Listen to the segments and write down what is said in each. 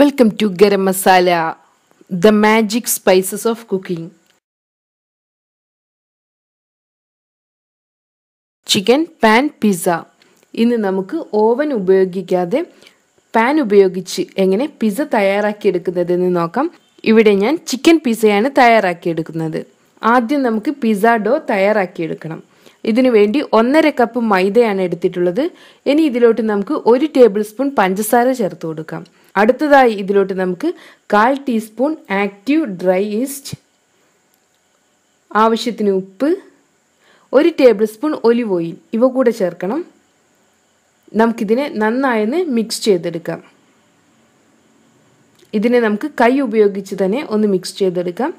welcome to garam masala the magic spices of cooking chicken pan pizza ഇന്ന് നമുക്ക് oven ഉപയോഗിക്കാതെ pan ഉപയോഗിച്ച് എങ്ങനെ പിസ്സ തയ്യാറാക്കിയെടുക്കുന്നതെന്ന് നോക്കാം ഇവിടെ ഞാൻ ചിക്കൻ പിസ്സയാണ് തയ്യാറാക്കിയെടുക്കുന്നത് ആദ്യം നമുക്ക് പിസ്സ ഡോ തയ്യാറാക്കിയെടുക്കണം ഇതിനു വേണ്ടി ഒന്നര കപ്പ് മൈദയാണ് എടുത്തിട്ടുള്ളത് ഇനി ഇതിലോട്ട് നമുക്ക് ഒരു ടേബിൾ സ്പൂൺ പഞ്ചസാര ചേർത്ത് കൊടുക്കാം അടുത്തതായി ഇതിലോട്ട് നമുക്ക് കാൽ ടീസ്പൂൺ ആക്റ്റീവ് ഡ്രൈ ഈസ്റ്റ് ആവശ്യത്തിന് ഉപ്പ് ഒരു ടേബിൾ സ്പൂൺ ഒലിവ് ഓയിൽ ഇവ കൂടെ ചേർക്കണം നമുക്കിതിനെ നന്നായൊന്ന് മിക്സ് ചെയ്തെടുക്കാം ഇതിനെ നമുക്ക് കൈ ഉപയോഗിച്ച് തന്നെ ഒന്ന് മിക്സ് ചെയ്തെടുക്കാം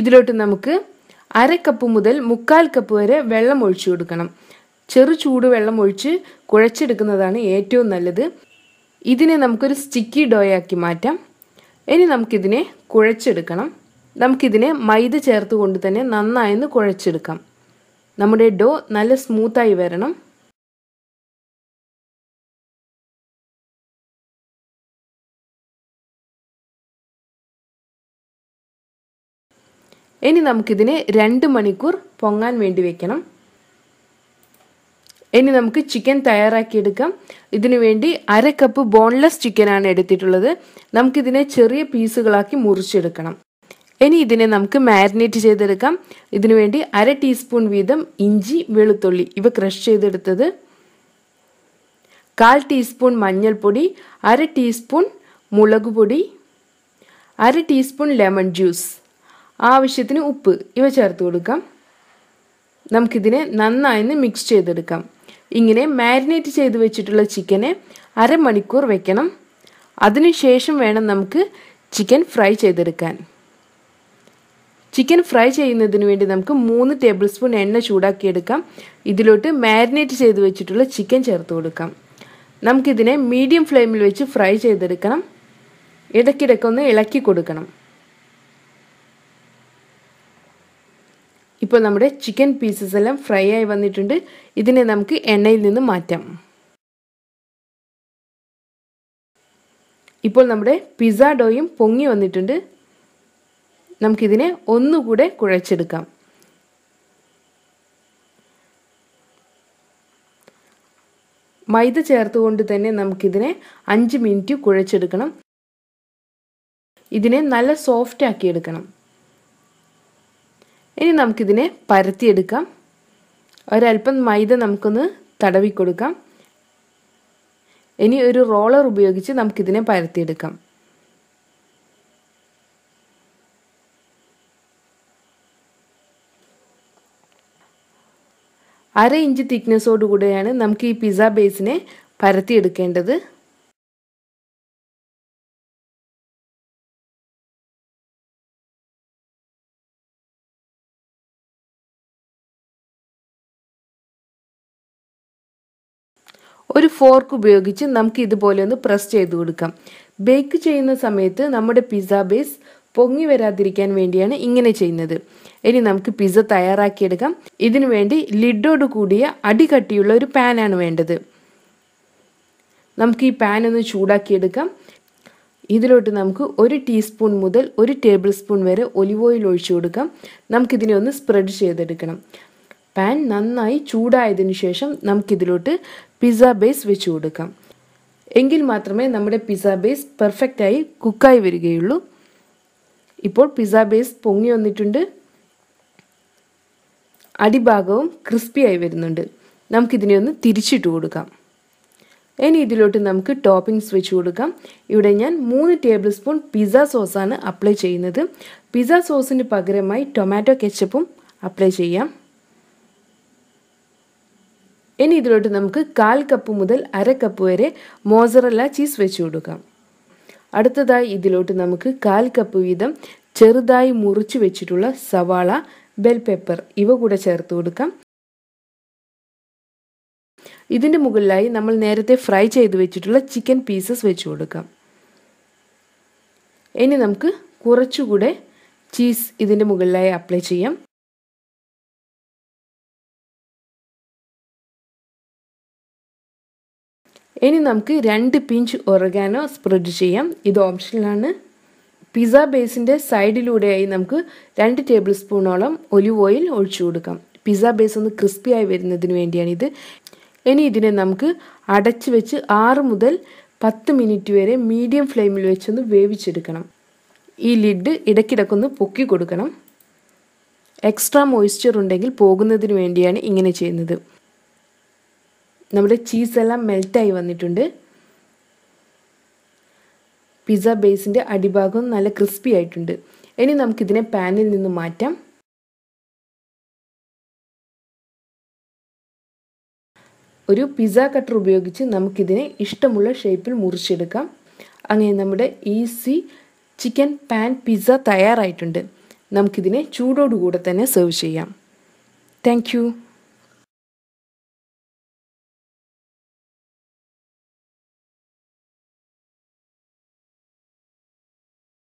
ഇതിലോട്ട് നമുക്ക് അര കപ്പ് മുതൽ മുക്കാൽ കപ്പ് വരെ വെള്ളം ഒഴിച്ചു കൊടുക്കണം ചെറു ചൂടുവെള്ളം ഒഴിച്ച് കുഴച്ചെടുക്കുന്നതാണ് ഏറ്റവും നല്ലത് ഇതിനെ നമുക്കൊരു സ്റ്റിക്കി ഡോയാക്കി മാറ്റാം ഇനി നമുക്കിതിനെ കുഴച്ചെടുക്കണം നമുക്കിതിനെ മൈദ ചേർത്ത് കൊണ്ട് തന്നെ നന്നായെന്ന് കുഴച്ചെടുക്കാം നമ്മുടെ ഡോ നല്ല സ്മൂത്തായി വരണം ഇനി നമുക്കിതിനെ രണ്ട് മണിക്കൂർ പൊങ്ങാൻ വേണ്ടി വെക്കണം ഇനി നമുക്ക് ചിക്കൻ തയ്യാറാക്കിയെടുക്കാം ഇതിനു വേണ്ടി അര കപ്പ് ബോൺലെസ് ചിക്കനാണ് എടുത്തിട്ടുള്ളത് നമുക്കിതിനെ ചെറിയ പീസുകളാക്കി മുറിച്ചെടുക്കണം ഇനി ഇതിനെ നമുക്ക് മാരിനേറ്റ് ചെയ്തെടുക്കാം ഇതിനുവേണ്ടി അര ടീസ്പൂൺ വീതം ഇഞ്ചി വെളുത്തുള്ളി ഇവ ക്രഷ് ചെയ്തെടുത്തത് കാൽ ടീസ്പൂൺ മഞ്ഞൾപ്പൊടി അര ടീസ്പൂൺ മുളക് പൊടി അര ടീസ്പൂൺ ലെമൺ ജ്യൂസ് ആവശ്യത്തിന് ഉപ്പ് ഇവ ചേർത്ത് കൊടുക്കാം നമുക്കിതിനെ നന്നായി മിക്സ് ചെയ്തെടുക്കാം ഇങ്ങനെ മാരിനേറ്റ് ചെയ്ത് വെച്ചിട്ടുള്ള ചിക്കനെ അരമണിക്കൂർ വെക്കണം അതിനുശേഷം വേണം നമുക്ക് ചിക്കൻ ഫ്രൈ ചെയ്തെടുക്കാൻ ചിക്കൻ ഫ്രൈ ചെയ്യുന്നതിന് വേണ്ടി നമുക്ക് മൂന്ന് ടേബിൾ സ്പൂൺ എണ്ണ ചൂടാക്കിയെടുക്കാം ഇതിലോട്ട് മാരിനേറ്റ് ചെയ്ത് വെച്ചിട്ടുള്ള ചിക്കൻ ചേർത്ത് കൊടുക്കാം നമുക്കിതിനെ മീഡിയം ഫ്ലെയിമിൽ വെച്ച് ഫ്രൈ ചെയ്തെടുക്കണം ഇടയ്ക്കിടയ്ക്കൊന്ന് ഇളക്കി കൊടുക്കണം ഇപ്പോൾ നമ്മുടെ ചിക്കൻ പീസസ് എല്ലാം ഫ്രൈ ആയി വന്നിട്ടുണ്ട് ഇതിനെ നമുക്ക് എണ്ണയിൽ നിന്ന് മാറ്റാം ഇപ്പോൾ നമ്മുടെ പിസ്സ ഡോയും പൊങ്ങി വന്നിട്ടുണ്ട് നമുക്കിതിനെ ഒന്നുകൂടെ കുഴച്ചെടുക്കാം മൈദ ചേർത്തുകൊണ്ട് തന്നെ നമുക്കിതിനെ അഞ്ച് മിനിറ്റ് കുഴച്ചെടുക്കണം ഇതിനെ നല്ല സോഫ്റ്റ് ആക്കി എടുക്കണം ഇനി നമുക്കിതിനെ പരത്തിയെടുക്കാം ഒരൽപ്പം മൈദ നമുക്കൊന്ന് തടവി കൊടുക്കാം ഇനി ഒരു റോളർ ഉപയോഗിച്ച് നമുക്കിതിനെ പരത്തിയെടുക്കാം അര ഇഞ്ച് തിക്നെസ്സോടുകൂടെയാണ് നമുക്ക് ഈ പിസ്സ ബേസിനെ പരത്തിയെടുക്കേണ്ടത് ഒരു ഫോർക്ക് ഉപയോഗിച്ച് നമുക്ക് ഇതുപോലെ ഒന്ന് പ്രസ് ചെയ്ത് കൊടുക്കാം ബേക്ക് ചെയ്യുന്ന സമയത്ത് നമ്മുടെ പിസ്സ ബേസ് പൊങ്ങി വരാതിരിക്കാൻ വേണ്ടിയാണ് ഇങ്ങനെ ചെയ്യുന്നത് ഇനി നമുക്ക് പിസ്സ തയ്യാറാക്കിയെടുക്കാം ഇതിനു വേണ്ടി ലിഡോട് കൂടിയ അടികട്ടിയുള്ള ഒരു പാനാണ് വേണ്ടത് നമുക്ക് ഈ പാൻ ഒന്ന് ചൂടാക്കിയെടുക്കാം ഇതിലോട്ട് നമുക്ക് ഒരു ടീസ്പൂൺ മുതൽ ഒരു ടേബിൾ സ്പൂൺ വരെ ഒലിവ് ഓയിൽ ഒഴിച്ചു കൊടുക്കാം നമുക്കിതിനെ ഒന്ന് സ്പ്രെഡ് ചെയ്തെടുക്കണം പാൻ നന്നായി ചൂടായതിനു ശേഷം നമുക്കിതിലോട്ട് പിസ്സ ബേസ് വെച്ച് കൊടുക്കാം എങ്കിൽ മാത്രമേ നമ്മുടെ പിസ്സ ബേസ് പെർഫെക്റ്റായി കുക്കായി വരികയുള്ളൂ ഇപ്പോൾ പിസ്സ ബേസ് പൊങ്ങി വന്നിട്ടുണ്ട് അടിഭാഗവും ക്രിസ്പിയായി വരുന്നുണ്ട് നമുക്കിതിനെ ഒന്ന് തിരിച്ചിട്ട് കൊടുക്കാം ഇനി ഇതിലോട്ട് നമുക്ക് ടോപ്പിംഗ്സ് വെച്ച് കൊടുക്കാം ഇവിടെ ഞാൻ മൂന്ന് ടേബിൾ സ്പൂൺ പിസ്സ സോസാണ് അപ്ലൈ ചെയ്യുന്നത് പിസ്സ സോസിന് പകരമായി ടൊമാറ്റോ കെച്ചപ്പും അപ്ലൈ ചെയ്യാം ഇനി ഇതിലോട്ട് നമുക്ക് കാൽ കപ്പ് മുതൽ അര കപ്പ് വരെ മോസറല്ല ചീസ് വെച്ച് കൊടുക്കാം അടുത്തതായി ഇതിലോട്ട് നമുക്ക് കാൽ കപ്പ് വീതം ചെറുതായി മുറിച്ച് വെച്ചിട്ടുള്ള സവാള ബെൽ പെപ്പർ ഇവ കൂടെ ചേർത്ത് കൊടുക്കാം ഇതിൻ്റെ മുകളിലായി നമ്മൾ നേരത്തെ ഫ്രൈ ചെയ്ത് വെച്ചിട്ടുള്ള ചിക്കൻ പീസസ് വെച്ച് കൊടുക്കാം ഇനി നമുക്ക് കുറച്ചുകൂടെ ചീസ് ഇതിൻ്റെ മുകളിലായി അപ്ലൈ ചെയ്യാം ഇനി നമുക്ക് രണ്ട് പിഞ്ച് ഒറഗാനോ സ്പ്രെഡ് ചെയ്യാം ഇത് ഓപ്ഷനിലാണ് പിസ ബേസിൻ്റെ സൈഡിലൂടെയായി നമുക്ക് രണ്ട് ടേബിൾ സ്പൂണോളം ഒലിവ് ഓയിൽ ഒഴിച്ചു കൊടുക്കാം പിസ ബേസ് ഒന്ന് ക്രിസ്പി ആയി വരുന്നതിന് ഇത് ഇനി ഇതിനെ നമുക്ക് അടച്ചു വെച്ച് ആറ് മുതൽ പത്ത് മിനിറ്റ് വരെ മീഡിയം ഫ്ലെയിമിൽ വെച്ചൊന്ന് വേവിച്ചെടുക്കണം ഈ ലിഡ് ഇടയ്ക്കിടക്കൊന്ന് പൊക്കി കൊടുക്കണം എക്സ്ട്രാ മോയ്സ്ചർ ഉണ്ടെങ്കിൽ പോകുന്നതിന് വേണ്ടിയാണ് ഇങ്ങനെ ചെയ്യുന്നത് നമ്മുടെ ചീസെല്ലാം മെൽറ്റായി വന്നിട്ടുണ്ട് പിസ്സ ബേസിൻ്റെ അടിഭാഗം നല്ല ക്രിസ്പി ആയിട്ടുണ്ട് ഇനി നമുക്കിതിനെ പാനിൽ നിന്ന് മാറ്റാം ഒരു പിസ്സ കട്ടർ ഉപയോഗിച്ച് നമുക്കിതിനെ ഇഷ്ടമുള്ള ഷേപ്പിൽ മുറിച്ചെടുക്കാം അങ്ങനെ നമ്മുടെ ഈസി ചിക്കൻ പാൻ പിസ്സ തയ്യാറായിട്ടുണ്ട് നമുക്കിതിനെ ചൂടോടുകൂടെ തന്നെ സെർവ് ചെയ്യാം താങ്ക്